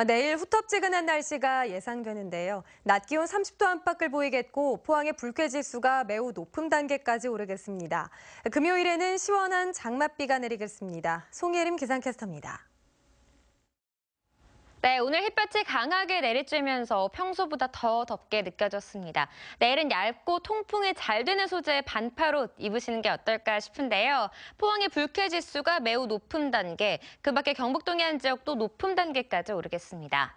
아, 내일 후텁지근한 날씨가 예상되는데요. 낮 기온 30도 안팎을 보이겠고 포항의 불쾌지수가 매우 높은 단계까지 오르겠습니다. 금요일에는 시원한 장맛비가 내리겠습니다. 송예림 기상캐스터입니다. 네, 오늘 햇볕이 강하게 내리쬐면서 평소보다 더 덥게 느껴졌습니다. 내일은 얇고 통풍에잘 되는 소재의 반팔옷 입으시는 게 어떨까 싶은데요. 포항의 불쾌 지수가 매우 높은 단계, 그 밖에 경북 동해안 지역도 높은 단계까지 오르겠습니다.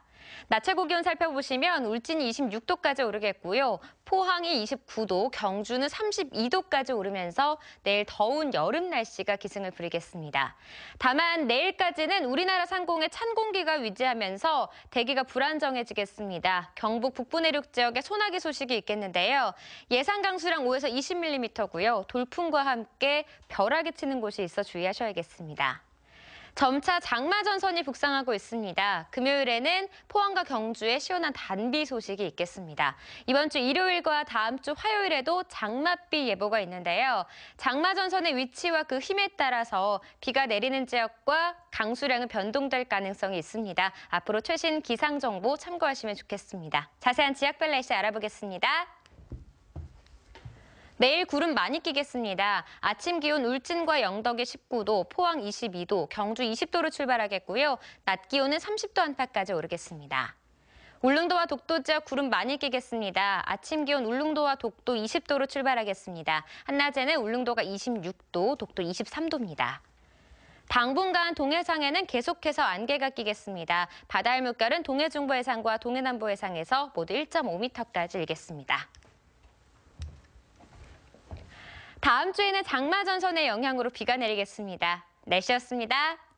낮 최고 기온 살펴보시면 울진이 26도까지 오르겠고요. 포항이 29도, 경주는 32도까지 오르면서 내일 더운 여름 날씨가 기승을 부리겠습니다. 다만 내일까지는 우리나라 상공에 찬 공기가 위지하면서 대기가 불안정해지겠습니다. 경북 북부 내륙 지역에 소나기 소식이 있겠는데요. 예상 강수량 5에서 20mm고요. 돌풍과 함께 벼락이 치는 곳이 있어 주의하셔야겠습니다. 점차 장마 전선이 북상하고 있습니다. 금요일에는 포항과 경주에 시원한 단비 소식이 있겠습니다. 이번 주 일요일과 다음 주 화요일에도 장맛비 예보가 있는데요. 장마 전선의 위치와 그 힘에 따라서 비가 내리는 지역과 강수량은 변동될 가능성이 있습니다. 앞으로 최신 기상 정보 참고하시면 좋겠습니다. 자세한 지역별 날씨 알아보겠습니다. 내일 구름 많이 끼겠습니다. 아침 기온 울진과 영덕이 19도, 포항 22도, 경주 20도로 출발하겠고요. 낮 기온은 30도 안팎까지 오르겠습니다. 울릉도와 독도 지역 구름 많이 끼겠습니다. 아침 기온 울릉도와 독도 20도로 출발하겠습니다. 한낮에는 울릉도가 26도, 독도 23도입니다. 당분간 동해상에는 계속해서 안개가 끼겠습니다. 바다 의물결은 동해 중부 해상과 동해 남부 해상에서 모두 1.5m까지 일겠습니다. 다음 주에는 장마 전선의 영향으로 비가 내리겠습니다. 날씨였습니다.